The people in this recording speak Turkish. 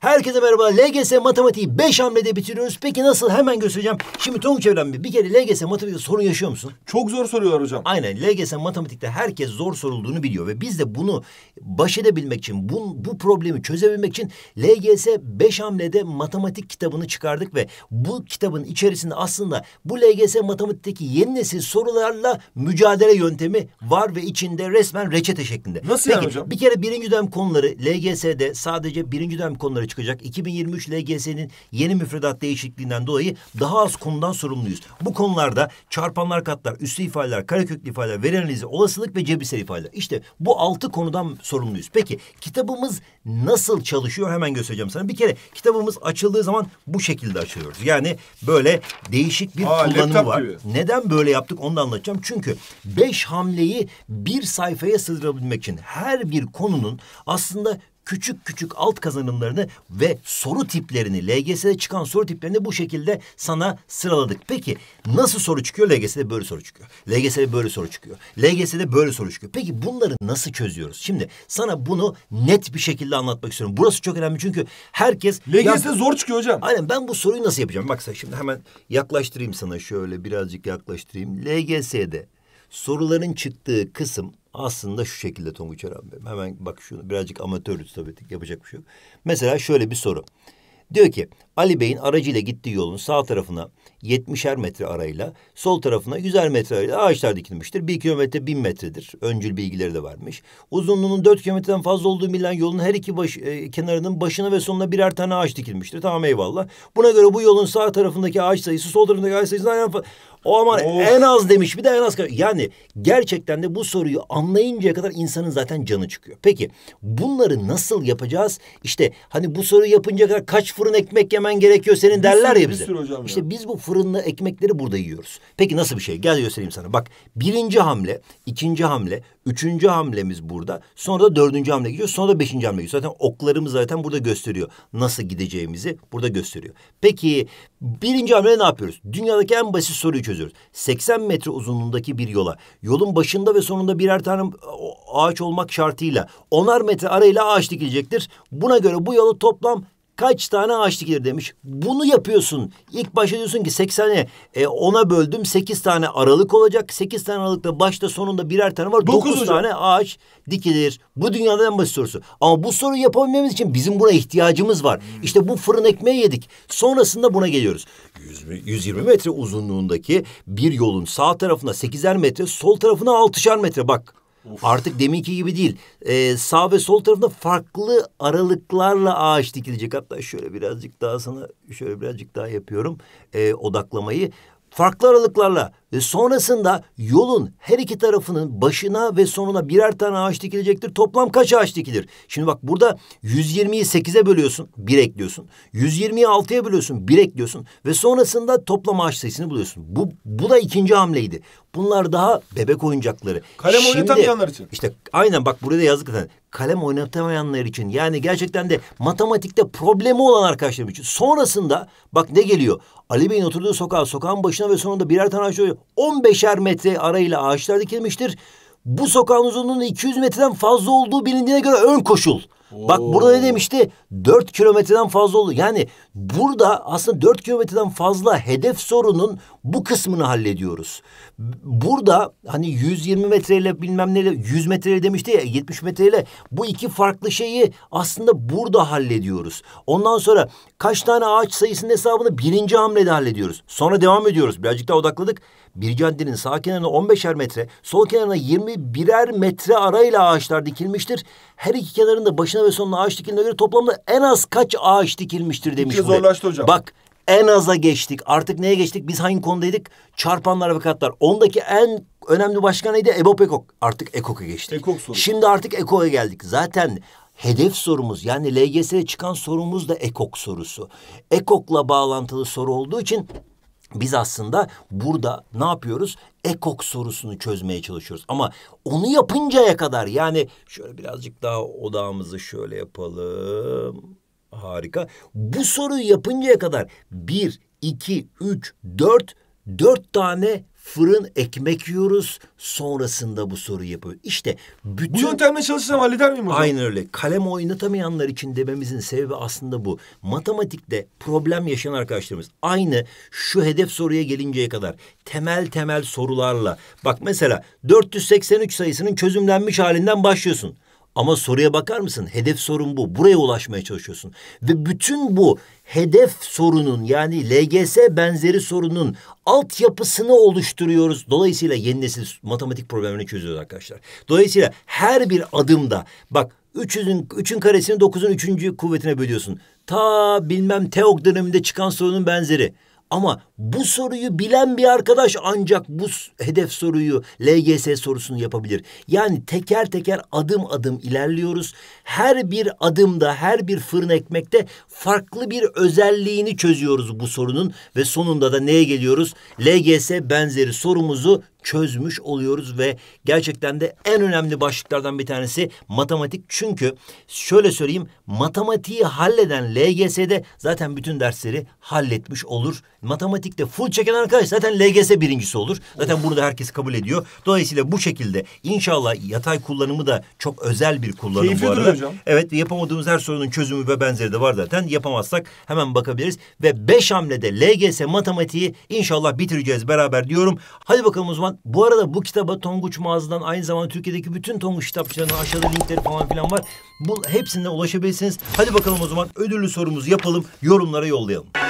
Herkese merhaba. LGS matematiği 5 hamlede bitiriyoruz. Peki nasıl? Hemen göstereceğim. Şimdi Tonguç Evren bir kere LGS matematikte sorun yaşıyor musun? Çok zor soruyorlar hocam. Aynen. LGS matematikte herkes zor sorulduğunu biliyor ve biz de bunu baş edebilmek için, bu, bu problemi çözebilmek için LGS 5 hamlede matematik kitabını çıkardık ve bu kitabın içerisinde aslında bu LGS matematikteki yeni nesil sorularla mücadele yöntemi var ve içinde resmen reçete şeklinde. Nasıl Peki, yani hocam? Bir kere birinci dönem konuları LGS'de sadece birinci dönem konuları çıkacak. 2023 LGS'nin yeni müfredat değişikliğinden dolayı daha az konudan sorumluyuz. Bu konularda çarpanlar katlar, üstü ifadeler, kareköklü ifadeler, veri analizi, olasılık ve cebirsel ifadeler. İşte bu altı konudan sorumluyuz. Peki kitabımız nasıl çalışıyor hemen göstereceğim sana. Bir kere kitabımız açıldığı zaman bu şekilde açılıyoruz. Yani böyle değişik bir Aa, kullanımı var. Gibi. Neden böyle yaptık onu da anlatacağım. Çünkü beş hamleyi bir sayfaya sığdırabilmek için her bir konunun aslında küçük küçük alt kazanımlarını ve soru tiplerini LGS'de çıkan soru tiplerini bu şekilde sana sıraladık. Peki nasıl soru çıkıyor? LGS'de böyle soru çıkıyor. LGS'de böyle soru çıkıyor. LGS'de böyle soru çıkıyor. Peki bunları nasıl çözüyoruz? Şimdi sana bunu net bir şekilde anlatmak istiyorum. Burası çok önemli çünkü herkes... LGS'de ya, zor çıkıyor hocam. Aynen ben bu soruyu nasıl yapacağım? Bak sen şimdi hemen yaklaştırayım sana şöyle birazcık yaklaştırayım. LGS'de soruların çıktığı kısım aslında şu şekilde Tonguç Aram Bey. Hemen bak şunu birazcık amatörüz tabii yapacak bir şey yok. Mesela şöyle bir soru. Diyor ki Ali Bey'in aracıyla gittiği yolun sağ tarafına 70'er metre arayla, sol tarafına 100'er metre arayla ağaçlar dikilmiştir. 1 kilometre 1000 metredir. Öncül bilgileri de vermiş. Uzunluğunun 4 kilometreden fazla olduğu bilinen yolun her iki baş, e, kenarının başına ve sonuna birer tane ağaç dikilmiştir. Tamam eyvallah. Buna göre bu yolun sağ tarafındaki ağaç sayısı, sol tarafındaki ağaç sayısı aynen o ama of. en az demiş bir de en az. Yani gerçekten de bu soruyu anlayıncaya kadar insanın zaten canı çıkıyor. Peki bunları nasıl yapacağız? İşte hani bu soruyu yapınca kadar kaç fırın ekmek yemen yemen gerekiyor senin bir derler sürü, ya bize. Bir sürü hocam işte ya. biz bu fırınlı ekmekleri burada yiyoruz. Peki nasıl bir şey? Gel göstereyim sana. Bak birinci hamle, ikinci hamle, üçüncü hamlemiz burada. Sonra da dördüncü hamle gidiyor. Sonra da beşinci hamle gidiyor. Zaten oklarımız zaten burada gösteriyor. Nasıl gideceğimizi burada gösteriyor. Peki birinci hamle ne yapıyoruz? Dünyadaki en basit soruyu çözüyoruz. 80 metre uzunluğundaki bir yola. Yolun başında ve sonunda birer tane ağaç olmak şartıyla onar metre arayla ağaç dikilecektir. Buna göre bu yolu toplam kaç tane ağaç dikilir demiş. Bunu yapıyorsun. İlk başta diyorsun ki 80'e e, 10'a böldüm 8 tane aralık olacak. 8 tane aralıkta başta sonunda birer tane var. Dokuz 9 tane ağaç dikilir. Bu dünyada en basit sorusu. Ama bu soruyu yapabilmemiz için bizim buna ihtiyacımız var. Hmm. İşte bu fırın ekmeği yedik. Sonrasında buna geliyoruz. 100, 120 metre uzunluğundaki bir yolun sağ tarafına 8'er metre, sol tarafına 6'şer metre. Bak Of. Artık deminki gibi değil. Ee, sağ ve sol tarafında farklı aralıklarla ağaç dikilecek. Hatta şöyle birazcık daha sana şöyle birazcık daha yapıyorum ee, odaklamayı. Farklı aralıklarla ve sonrasında yolun her iki tarafının başına ve sonuna birer tane ağaç dikilecektir. Toplam kaç ağaç dikilir? Şimdi bak burada 120'yi 8'e bölüyorsun, bir ekliyorsun. 120'yi 6'ya bölüyorsun, bir ekliyorsun ve sonrasında toplam ağaç sayısını buluyorsun. Bu bu da ikinci hamleydi. Bunlar daha bebek oyuncakları. Kalem Şimdi, oynatamayanlar için. İşte aynen bak burada yazık zaten. Kalem oynatamayanlar için. Yani gerçekten de matematikte problemi olan arkadaşlar için. Sonrasında bak ne geliyor? Ali Bey'in oturduğu sokağa, sokağın başına ve sonunda birer tane ağaç 15'er metre arayla ağaçlar dikilmiştir. Bu sokağın uzunluğunun 200 metreden fazla olduğu bilindiğine göre ön koşul. Oo. Bak burada ne demişti? 4 kilometreden fazla oldu. Yani Burada aslında 4 kilometreden fazla hedef sorunun bu kısmını hallediyoruz. Burada hani 120 metreyle bilmem neyle 100 metreyle demişti ya 70 metreyle bu iki farklı şeyi aslında burada hallediyoruz. Ondan sonra kaç tane ağaç sayısının hesabını birinci hamlede hallediyoruz. Sonra devam ediyoruz. Birazcık daha odakladık. Bir caddenin sağ kenarına 15'er metre, sol kenarına 21'er metre arayla ağaçlar dikilmiştir. Her iki kenarında başına ve sonuna ağaç dikildiğine göre toplamda en az kaç ağaç dikilmiştir demiş geçtik. zorlaştı hocam. Bak en aza geçtik. Artık neye geçtik? Biz hangi konudaydık? Çarpanlar ve katlar. Ondaki en önemli başkan neydi? Ebop Ekok. Artık Ekok'a geçtik. Ekok soru. Şimdi artık Ekok'a geldik. Zaten hedef sorumuz yani LGS'ye çıkan sorumuz da Ekok sorusu. Ekok'la bağlantılı soru olduğu için biz aslında burada ne yapıyoruz? Ekok sorusunu çözmeye çalışıyoruz. Ama onu yapıncaya kadar yani şöyle birazcık daha odağımızı şöyle yapalım. Harika. Bu soruyu yapıncaya kadar bir, iki, üç, dört, dört tane fırın ekmek yiyoruz. Sonrasında bu soruyu yapıyor. İşte bütün... Bu yöntemle çalışırsam halleder miyim hocam? Aynen öyle. Kalem oynatamayanlar için dememizin sebebi aslında bu. Matematikte problem yaşayan arkadaşlarımız aynı şu hedef soruya gelinceye kadar temel temel sorularla. Bak mesela 483 sayısının çözümlenmiş halinden başlıyorsun. Ama soruya bakar mısın? Hedef sorun bu. Buraya ulaşmaya çalışıyorsun. Ve bütün bu hedef sorunun yani LGS benzeri sorunun altyapısını oluşturuyoruz. Dolayısıyla yeni nesil matematik problemlerini çözüyoruz arkadaşlar. Dolayısıyla her bir adımda bak üçünün üçün karesini 9'un 3. kuvvetine bölüyorsun. Ta bilmem Teog döneminde çıkan sorunun benzeri. Ama bu soruyu bilen bir arkadaş ancak bu hedef soruyu LGS sorusunu yapabilir. Yani teker teker adım adım ilerliyoruz. Her bir adımda, her bir fırın ekmekte farklı bir özelliğini çözüyoruz bu sorunun ve sonunda da neye geliyoruz? LGS benzeri sorumuzu çözmüş oluyoruz ve gerçekten de en önemli başlıklardan bir tanesi matematik. Çünkü şöyle söyleyeyim matematiği halleden LGS'de zaten bütün dersleri halletmiş olur. Matematikte full çeken arkadaş zaten LGS birincisi olur. Zaten of. bunu da herkes kabul ediyor. Dolayısıyla bu şekilde inşallah yatay kullanımı da çok özel bir kullanım Keyifli bu arada. Hocam. Evet yapamadığımız her sorunun çözümü ve benzeri de var zaten. Yapamazsak hemen bakabiliriz ve beş hamlede LGS matematiği inşallah bitireceğiz beraber diyorum. Hadi bakalım uzman zaman bu arada bu kitaba Tonguç mağazadan aynı zamanda Türkiye'deki bütün Tonguç kitapçılarının aşağıda linkleri falan filan var. Bu hepsinden ulaşabilirsiniz. Hadi bakalım o zaman ödüllü sorumuzu yapalım yorumlara yollayalım.